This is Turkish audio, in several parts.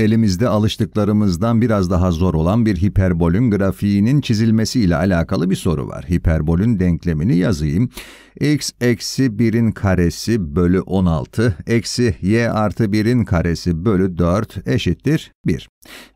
elimizde alıştıklarımızdan biraz daha zor olan bir hiperbolün grafiğinin çizilmesiyle alakalı bir soru var. Hiperbolün denklemini yazayım x eksi 1'in karesi bölü 16 eksi y artı 1'in karesi bölü 4 eşittir 1.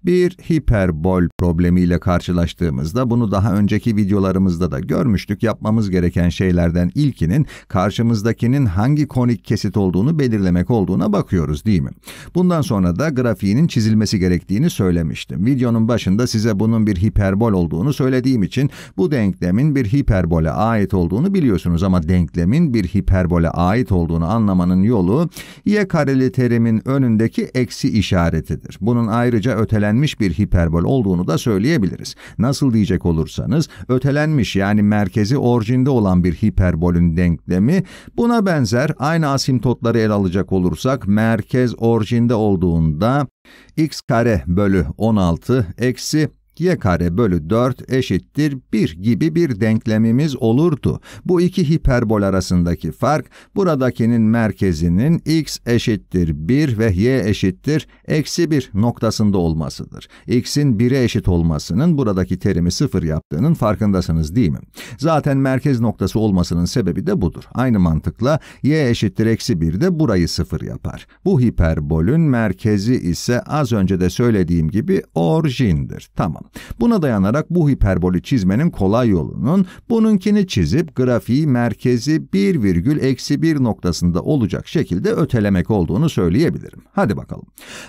Bir hiperbol problemiyle karşılaştığımızda bunu daha önceki videolarımızda da görmüştük. Yapmamız gereken şeylerden ilkinin karşımızdakinin hangi konik kesit olduğunu belirlemek olduğuna bakıyoruz değil mi? Bundan sonra da grafiğinin çizilmesi gerektiğini söylemiştim. Videonun başında size bunun bir hiperbol olduğunu söylediğim için bu denklemin bir hiperbole ait olduğunu biliyorsunuz ama denklemin bir hiperbole ait olduğunu anlamanın yolu y kareli terimin önündeki eksi işaretidir. Bunun ayrıca ötelenmiş bir hiperbol olduğunu da söyleyebiliriz. Nasıl diyecek olursanız ötelenmiş yani merkezi orijinde olan bir hiperbolün denklemi buna benzer aynı asimtotları ele alacak olursak merkez orijinde olduğunda x kare bölü 16 eksi y kare bölü 4 eşittir 1 gibi bir denklemimiz olurdu. Bu iki hiperbol arasındaki fark buradakinin merkezinin x eşittir 1 ve y eşittir eksi 1 noktasında olmasıdır. x'in 1'e eşit olmasının buradaki terimi 0 yaptığının farkındasınız değil mi? Zaten merkez noktası olmasının sebebi de budur. Aynı mantıkla y eşittir eksi 1 de burayı 0 yapar. Bu hiperbolün merkezi ise az önce de söylediğim gibi orijindir. Tamam. Buna dayanarak bu hiperboli çizmenin kolay yolunun bununkini çizip grafiği merkezi 1 virgül eksi 1 noktasında olacak şekilde ötelemek olduğunu söyleyebilirim. Hadi bakalım.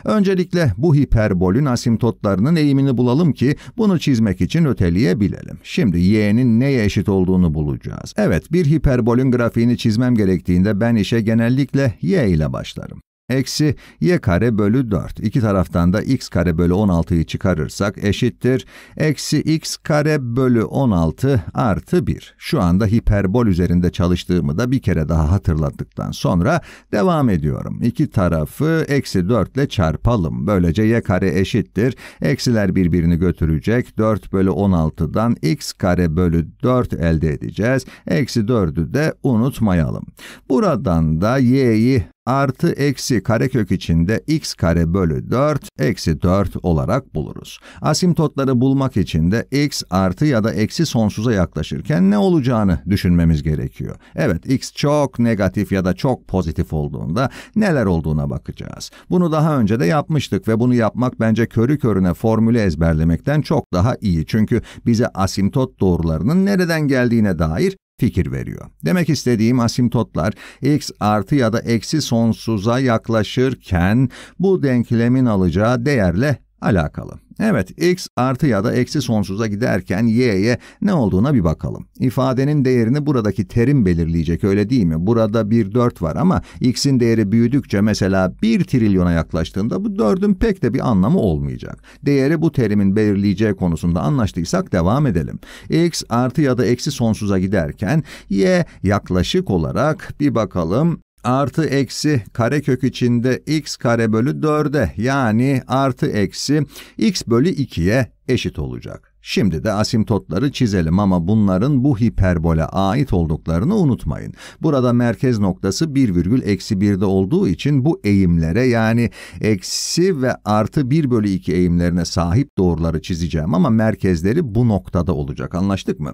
Öncelikle bu hiperbolün asimtotlarının eğimini bulalım ki bunu çizmek için öteleyebilelim. Şimdi y'nin neye eşit olduğunu bulacağız. Evet bir hiperbolün grafiğini çizmem gerektiğinde ben işe genellikle y ile başlarım. Eksi y kare bölü 4. İki taraftan da x kare bölü 16'yı çıkarırsak eşittir. Eksi x kare bölü 16 artı 1. Şu anda hiperbol üzerinde çalıştığımı da bir kere daha hatırlattıktan sonra devam ediyorum. İki tarafı eksi 4 ile çarpalım. Böylece y kare eşittir. Eksiler birbirini götürecek. 4 bölü 16'dan x kare bölü 4 elde edeceğiz. Eksi 4'ü de unutmayalım. Buradan da y'yi artı eksi karekök içinde x kare bölü 4 eksi 4 olarak buluruz. Asimtotları bulmak için de x artı ya da eksi sonsuza yaklaşırken ne olacağını düşünmemiz gerekiyor. Evet x çok negatif ya da çok pozitif olduğunda neler olduğuna bakacağız. Bunu daha önce de yapmıştık ve bunu yapmak bence körü körüne formülü ezberlemekten çok daha iyi. Çünkü bize asimtot doğrularının nereden geldiğine dair fikir veriyor. Demek istediğim asimtotlar x artı ya da eksi sonsuza yaklaşırken bu denklemin alacağı değerle alakalı. Evet x artı ya da eksi sonsuza giderken y'ye ne olduğuna bir bakalım. İfadenin değerini buradaki terim belirleyecek öyle değil mi? Burada bir 4 var ama x'in değeri büyüdükçe mesela 1 trilyona yaklaştığında bu 4'ün pek de bir anlamı olmayacak. Değeri bu terimin belirleyeceği konusunda anlaştıysak devam edelim. x artı ya da eksi sonsuza giderken y yaklaşık olarak bir bakalım artı eksi karekök içinde x kare bölü 4'e yani artı eksi x bölü 2'ye eşit olacak. Şimdi de asimtotları çizelim ama bunların bu hiperbole ait olduklarını unutmayın. Burada merkez noktası 1,-1'de virgül eksi olduğu için bu eğimlere yani eksi ve artı 1 bölü 2 eğimlerine sahip doğruları çizeceğim ama merkezleri bu noktada olacak anlaştık mı?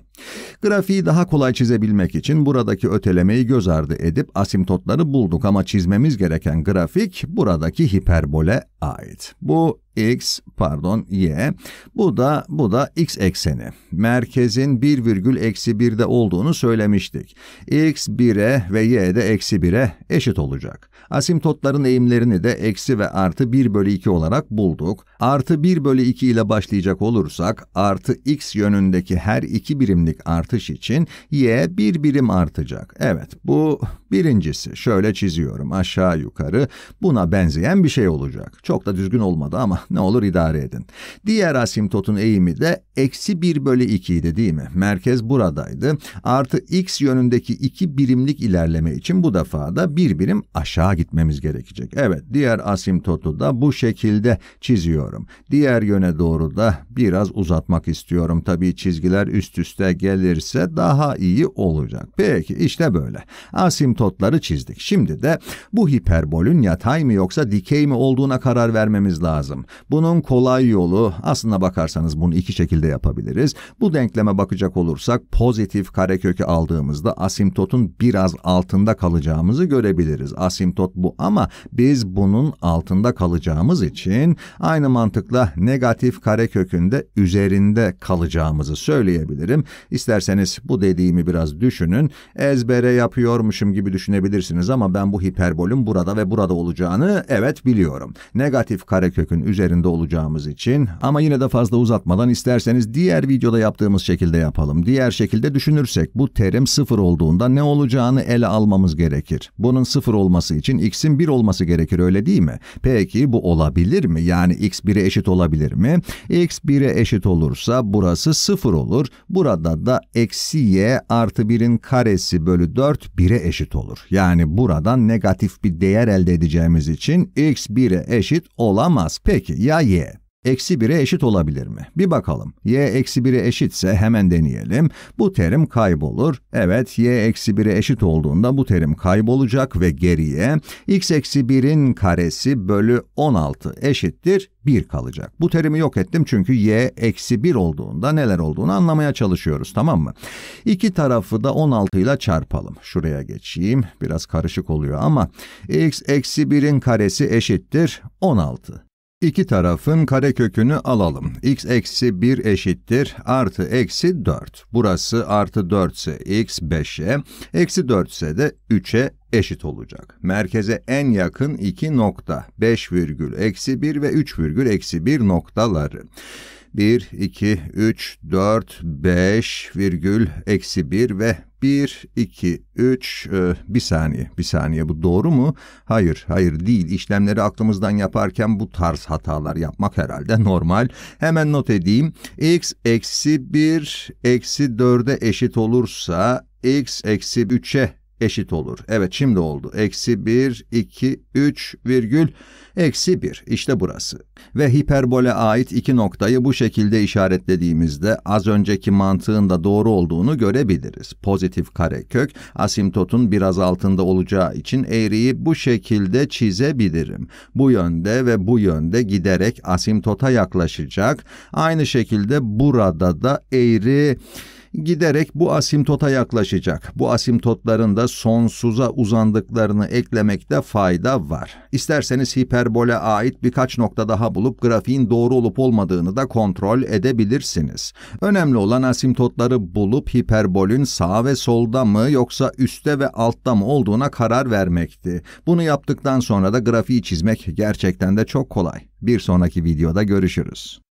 Grafiği daha kolay çizebilmek için buradaki ötelemeyi göz ardı edip asimtotları bulduk ama çizmemiz gereken grafik buradaki hiperbole ait. Bu x pardon y. Bu da bu da x ekseni. Merkezin 1 virgül eksi 1'de olduğunu söylemiştik. x 1'e ve y de eksi 1'e eşit olacak. asimtotların eğimlerini de eksi ve artı 1 bölü 2 olarak bulduk. Artı 1 bölü 2 ile başlayacak olursak artı x yönündeki her iki birimlik artış için y bir birim artacak. Evet bu birincisi. Şöyle çiziyorum aşağı yukarı. Buna benzeyen bir şey olacak. Çok da düzgün olmadı ama ne olur idare edin. Diğer asimtotun eğimi de eksi 1 bölü 2 idi değil mi? Merkez buradaydı. Artı x yönündeki iki birimlik ilerleme için bu defa da bir birim aşağı gitmemiz gerekecek. Evet diğer asimtotu da bu şekilde çiziyorum. Diğer yöne doğru da biraz uzatmak istiyorum. Tabii çizgiler üst üste gelirse daha iyi olacak. Peki işte böyle. Asimtotları çizdik. Şimdi de bu hiperbolün yatay mı yoksa dikey mi olduğuna karar vermemiz lazım. Bunun kolay yolu aslında bakarsanız bunu iki şekilde yapabiliriz. Bu denkleme bakacak olursak pozitif karekökü aldığımızda asimtotun biraz altında kalacağımızı görebiliriz. Asimtot bu ama biz bunun altında kalacağımız için aynı mantıkla negatif karekökünde üzerinde kalacağımızı söyleyebilirim. İsterseniz bu dediğimi biraz düşünün. Ezbere yapıyormuşum gibi düşünebilirsiniz ama ben bu hiperbolün burada ve burada olacağını evet biliyorum. Negatif karekökün üzerinde üzerinde olacağımız için ama yine de fazla uzatmadan isterseniz diğer videoda yaptığımız şekilde yapalım. Diğer şekilde düşünürsek bu terim sıfır olduğunda ne olacağını ele almamız gerekir. Bunun sıfır olması için x'in 1 olması gerekir öyle değil mi? Peki bu olabilir mi? Yani x 1'e eşit olabilir mi? x 1'e eşit olursa burası sıfır olur. Burada da eksi y artı 1'in karesi bölü 4 1'e eşit olur. Yani buradan negatif bir değer elde edeceğimiz için x 1'e eşit olamaz. Peki ki ya y eksi 1'e eşit olabilir mi? Bir bakalım. y eksi 1'e eşitse hemen deneyelim. Bu terim kaybolur. Evet y eksi 1'e eşit olduğunda bu terim kaybolacak ve geriye x eksi 1'in karesi bölü 16 eşittir 1 kalacak. Bu terimi yok ettim çünkü y eksi 1 olduğunda neler olduğunu anlamaya çalışıyoruz tamam mı? İki tarafı da 16 ile çarpalım. Şuraya geçeyim. Biraz karışık oluyor ama x eksi 1'in karesi eşittir 16. İki tarafın karekökünü alalım. x eksi 1 eşittir artı eksi 4. Burası artı 4 ise x 5'e, eksi 4 ise de 3'e eşit olacak. Merkeze en yakın iki nokta 5 virgül eksi 1 ve 3 virgül eksi 1 noktaları. 1, 2, 3, 4, 5 virgül eksi 1 ve 1, 2, 3, bir saniye, bir saniye bu doğru mu? Hayır, hayır değil. İşlemleri aklımızdan yaparken bu tarz hatalar yapmak herhalde normal. Hemen not edeyim. x eksi 1 eksi 4'e eşit olursa x eksi 3'e eşit olur. Evet şimdi oldu. Eksi 1, 2, 3 virgül eksi 1. İşte burası. Ve hiperbole ait iki noktayı bu şekilde işaretlediğimizde az önceki mantığın da doğru olduğunu görebiliriz. Pozitif karekök asimtotun biraz altında olacağı için eğriyi bu şekilde çizebilirim. Bu yönde ve bu yönde giderek asimtota yaklaşacak. Aynı şekilde burada da eğri giderek bu asimtota yaklaşacak. Bu asimtotların da sonsuza uzandıklarını eklemekte fayda var. İsterseniz hiperbole ait birkaç nokta daha bulup grafiğin doğru olup olmadığını da kontrol edebilirsiniz. Önemli olan asimtotları bulup hiperbolün sağ ve solda mı yoksa üstte ve altta mı olduğuna karar vermekti. Bunu yaptıktan sonra da grafiği çizmek gerçekten de çok kolay. Bir sonraki videoda görüşürüz.